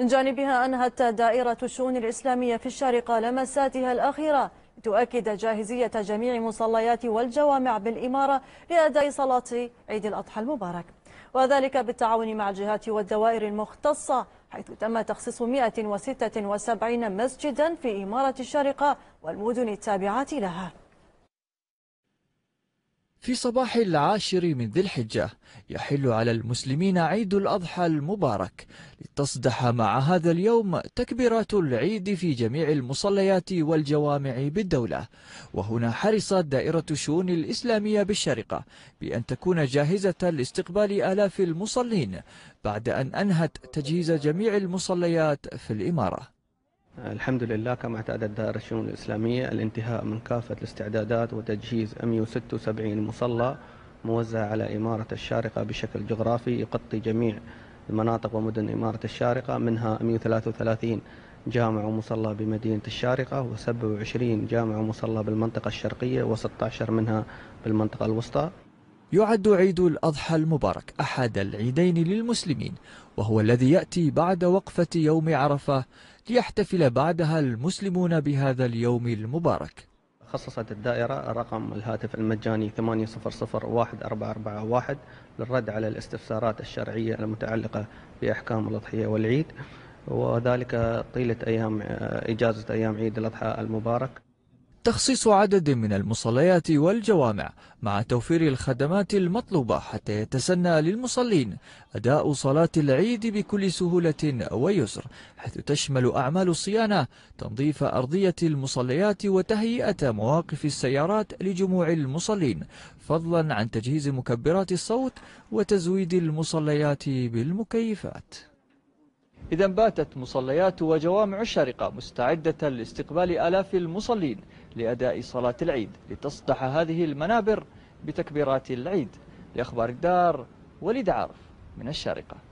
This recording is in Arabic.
من جانبها أنهت دائرة الشؤون الإسلامية في الشارقة لمساتها الأخيرة تؤكد جاهزية جميع مصليات والجوامع بالإمارة لأداء صلاة عيد الأضحى المبارك وذلك بالتعاون مع الجهات والدوائر المختصة حيث تم تخصيص 176 مسجدا في إمارة الشارقة والمدن التابعة لها في صباح العاشر من ذي الحجة يحل على المسلمين عيد الأضحى المبارك لتصدح مع هذا اليوم تكبيرات العيد في جميع المصليات والجوامع بالدولة وهنا حرصت دائرة الشؤون الإسلامية بالشرقة بأن تكون جاهزة لاستقبال آلاف المصلين بعد أن أنهت تجهيز جميع المصليات في الإمارة الحمد لله كما اعتادت دائرة الشؤون الإسلامية الانتهاء من كافة الاستعدادات وتجهيز 176 مصلى موزع على إمارة الشارقة بشكل جغرافي يغطي جميع مناطق ومدن إمارة الشارقة منها 133 جامع ومصلى بمدينة الشارقة و27 جامع ومصلى بالمنطقة الشرقية و16 منها بالمنطقة الوسطى يعد عيد الأضحى المبارك أحد العيدين للمسلمين وهو الذي يأتي بعد وقفة يوم عرفة ليحتفل بعدها المسلمون بهذا اليوم المبارك خصصت الدائرة رقم الهاتف المجاني 8001441 للرد على الاستفسارات الشرعية المتعلقة بأحكام الأضحية والعيد وذلك طيلة أيام إجازة أيام عيد الأضحى المبارك تخصيص عدد من المصليات والجوامع مع توفير الخدمات المطلوبة حتى يتسنى للمصلين أداء صلاة العيد بكل سهولة ويسر حيث تشمل أعمال الصيانة تنظيف أرضية المصليات وتهيئة مواقف السيارات لجموع المصلين فضلا عن تجهيز مكبرات الصوت وتزويد المصليات بالمكيفات إذا باتت مصليات وجوامع الشارقة مستعدة لاستقبال آلاف المصلين لأداء صلاة العيد لتصدح هذه المنابر بتكبيرات العيد لأخبار الدار وليد عارف من الشارقة